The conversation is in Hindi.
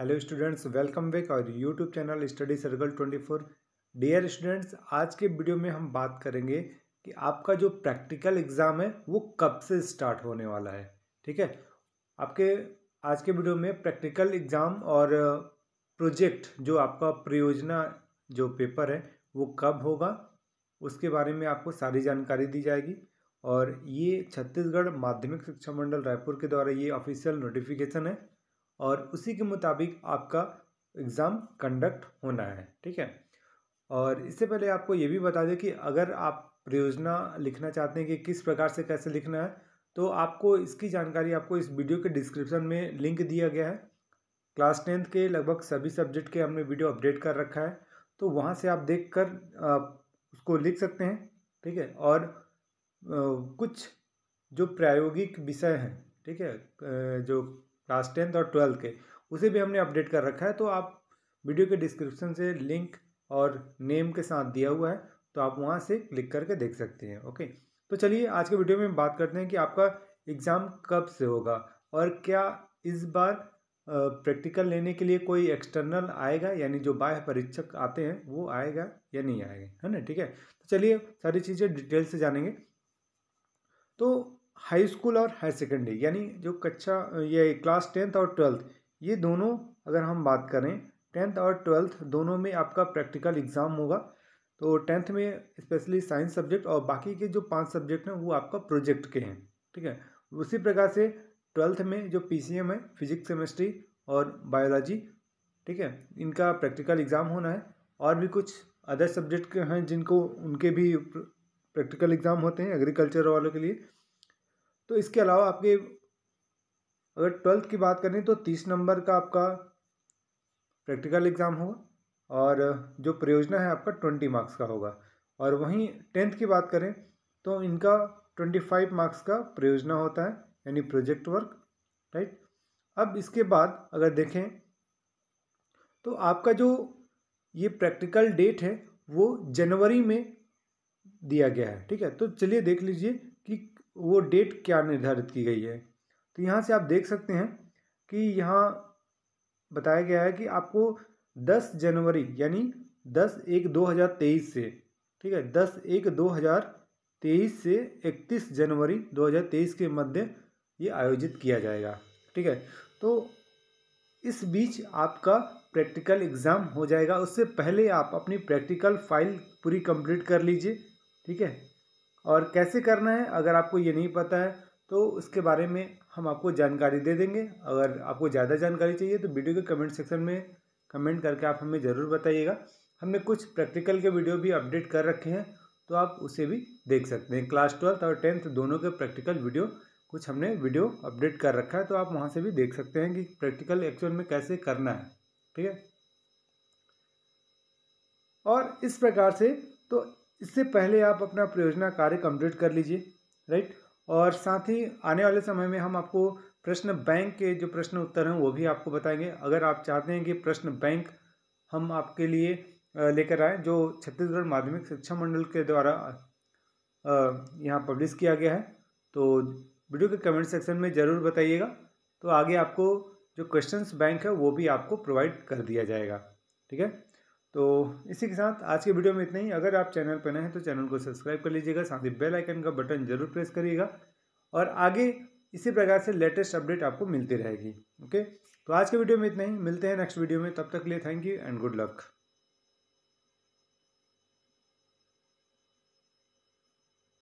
हेलो स्टूडेंट्स वेलकम बैक और YouTube channel study circle 24 dear students आज के वीडियो में हम बात करेंगे कि आपका जो प्रैक्टिकल एग्ज़ाम है वो कब से स्टार्ट होने वाला है ठीक है आपके आज के वीडियो में प्रैक्टिकल एग्ज़ाम और प्रोजेक्ट जो आपका परियोजना जो पेपर है वो कब होगा उसके बारे में आपको सारी जानकारी दी जाएगी और ये छत्तीसगढ़ माध्यमिक शिक्षा मंडल रायपुर के द्वारा ये ऑफिशियल नोटिफिकेशन है और उसी के मुताबिक आपका एग्ज़ाम कंडक्ट होना है ठीक है और इससे पहले आपको ये भी बता दें कि अगर आप परियोजना लिखना चाहते हैं कि किस प्रकार से कैसे लिखना है तो आपको इसकी जानकारी आपको इस वीडियो के डिस्क्रिप्शन में लिंक दिया गया है क्लास टेंथ के लगभग सभी सब्जेक्ट के हमने वीडियो अपडेट कर रखा है तो वहाँ से आप देख कर आप उसको लिख सकते हैं ठीक है और कुछ जो प्रायोगिक विषय हैं ठीक है जो क्लास टेंथ और ट्वेल्थ के उसे भी हमने अपडेट कर रखा है तो आप वीडियो के डिस्क्रिप्शन से लिंक और नेम के साथ दिया हुआ है तो आप वहाँ से क्लिक करके देख सकते हैं ओके तो चलिए आज के वीडियो में बात करते हैं कि आपका एग्ज़ाम कब से होगा और क्या इस बार प्रैक्टिकल लेने के लिए कोई एक्सटर्नल आएगा यानी जो बाह्य परीक्षक आते हैं वो आएगा या नहीं आएगा है ना ठीक है तो चलिए सारी चीज़ें डिटेल से जानेंगे तो हाई स्कूल और हायर सेकेंडरी यानी जो कक्षा ये क्लास टेंथ और ट्वेल्थ ये दोनों अगर हम बात करें टेंथ और ट्वेल्थ दोनों में आपका प्रैक्टिकल एग्ज़ाम होगा तो टेंथ में स्पेशली साइंस सब्जेक्ट और बाकी के जो पांच सब्जेक्ट हैं वो आपका प्रोजेक्ट के हैं ठीक है उसी प्रकार से ट्वेल्थ में जो पी है फिजिक्स केमिस्ट्री और बायोलॉजी ठीक है इनका प्रैक्टिकल एग्ज़ाम होना है और भी कुछ अदर सब्जेक्ट के हैं जिनको उनके भी प्रैक्टिकल एग्ज़ाम होते हैं एग्रीकल्चर वालों के लिए तो इसके अलावा आपके अगर ट्वेल्थ की बात करें तो तीस नंबर का आपका प्रैक्टिकल एग्ज़ाम होगा और जो प्रयोजना है आपका ट्वेंटी मार्क्स का होगा और वहीं टेंथ की बात करें तो इनका ट्वेंटी फाइव मार्क्स का प्रयोजना होता है यानी प्रोजेक्ट वर्क राइट अब इसके बाद अगर देखें तो आपका जो ये प्रैक्टिकल डेट है वो जनवरी में दिया गया है ठीक है तो चलिए देख लीजिए वो डेट क्या निर्धारित की गई है तो यहाँ से आप देख सकते हैं कि यहाँ बताया गया है कि आपको 10 जनवरी यानी 10 एक 2023 से ठीक है 10 एक 2023 से 31 जनवरी 2023 के मध्य ये आयोजित किया जाएगा ठीक है तो इस बीच आपका प्रैक्टिकल एग्ज़ाम हो जाएगा उससे पहले आप अपनी प्रैक्टिकल फाइल पूरी कंप्लीट कर लीजिए ठीक है और कैसे करना है अगर आपको ये नहीं पता है तो उसके बारे में हम आपको जानकारी दे देंगे अगर आपको ज़्यादा जानकारी चाहिए तो वीडियो के कमेंट सेक्शन में कमेंट करके आप हमें ज़रूर बताइएगा हमने कुछ प्रैक्टिकल के वीडियो भी अपडेट कर रखे हैं तो आप उसे भी देख सकते हैं क्लास ट्वेल्थ और टेंथ दोनों के प्रैक्टिकल वीडियो कुछ हमने वीडियो अपडेट कर रखा है तो आप वहाँ से भी देख सकते हैं कि प्रैक्टिकल एक्चुअल में कैसे करना है ठीक है और इस प्रकार से तो इससे पहले आप अपना परियोजना कार्य कंप्लीट कर लीजिए राइट और साथ ही आने वाले समय में हम आपको प्रश्न बैंक के जो प्रश्न उत्तर हैं वो भी आपको बताएंगे अगर आप चाहते हैं कि प्रश्न बैंक हम आपके लिए लेकर आए जो छत्तीसगढ़ माध्यमिक शिक्षा मंडल के द्वारा यहाँ पब्लिश किया गया है तो वीडियो के कमेंट सेक्शन में ज़रूर बताइएगा तो आगे आपको जो क्वेश्चंस बैंक है वो भी आपको प्रोवाइड कर दिया जाएगा ठीक है तो इसी के साथ आज के वीडियो में इतना ही अगर आप चैनल पर नए हैं तो चैनल को सब्सक्राइब कर लीजिएगा साथ ही बेल आइकन का बटन जरूर प्रेस करिएगा और आगे इसी प्रकार से लेटेस्ट अपडेट आपको मिलती रहेगी ओके तो आज के वीडियो में इतना ही मिलते हैं नेक्स्ट वीडियो में तब तक लिए thank you and good luck